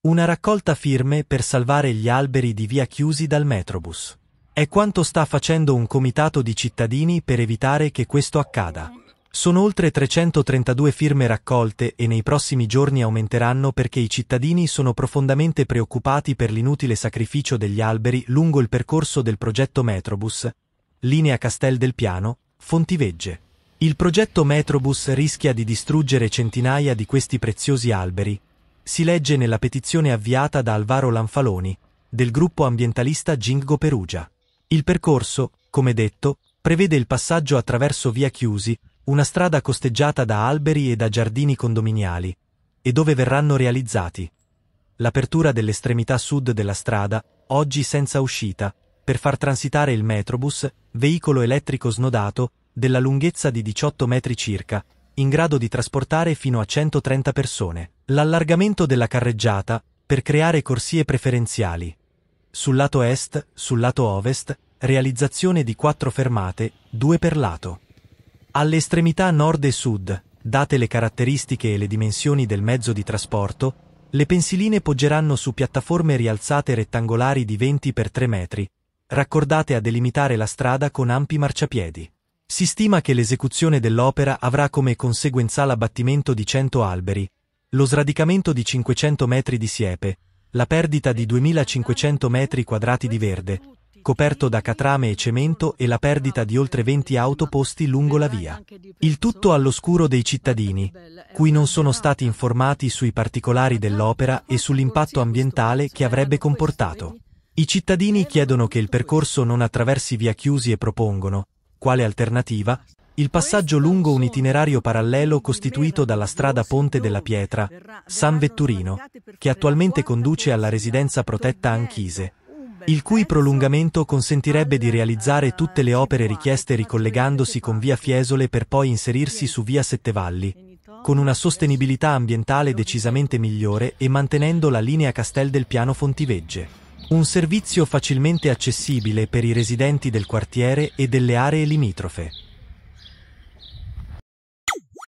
Una raccolta firme per salvare gli alberi di via chiusi dal metrobus. È quanto sta facendo un comitato di cittadini per evitare che questo accada. Sono oltre 332 firme raccolte e nei prossimi giorni aumenteranno perché i cittadini sono profondamente preoccupati per l'inutile sacrificio degli alberi lungo il percorso del progetto Metrobus, linea Castel del Piano, Fontivegge. Il progetto Metrobus rischia di distruggere centinaia di questi preziosi alberi, si legge nella petizione avviata da Alvaro Lanfaloni, del gruppo ambientalista Gingo Perugia. Il percorso, come detto, prevede il passaggio attraverso Via Chiusi, una strada costeggiata da alberi e da giardini condominiali, e dove verranno realizzati l'apertura dell'estremità sud della strada, oggi senza uscita, per far transitare il metrobus, veicolo elettrico snodato, della lunghezza di 18 metri circa, in grado di trasportare fino a 130 persone, l'allargamento della carreggiata per creare corsie preferenziali. Sul lato est, sul lato ovest, realizzazione di quattro fermate, due per lato. Alle estremità nord e sud, date le caratteristiche e le dimensioni del mezzo di trasporto, le pensiline poggeranno su piattaforme rialzate rettangolari di 20 x 3 metri, raccordate a delimitare la strada con ampi marciapiedi. Si stima che l'esecuzione dell'opera avrà come conseguenza l'abbattimento di 100 alberi, lo sradicamento di 500 metri di siepe, la perdita di 2500 metri quadrati di verde, coperto da catrame e cemento e la perdita di oltre 20 autoposti lungo la via. Il tutto all'oscuro dei cittadini, cui non sono stati informati sui particolari dell'opera e sull'impatto ambientale che avrebbe comportato. I cittadini chiedono che il percorso non attraversi via chiusi e propongono, quale alternativa, il passaggio lungo un itinerario parallelo costituito dalla strada Ponte della Pietra, San Vetturino, che attualmente conduce alla residenza protetta Anchise, il cui prolungamento consentirebbe di realizzare tutte le opere richieste ricollegandosi con via Fiesole per poi inserirsi su via Sette Valli, con una sostenibilità ambientale decisamente migliore e mantenendo la linea Castel del Piano Fontivegge un servizio facilmente accessibile per i residenti del quartiere e delle aree limitrofe.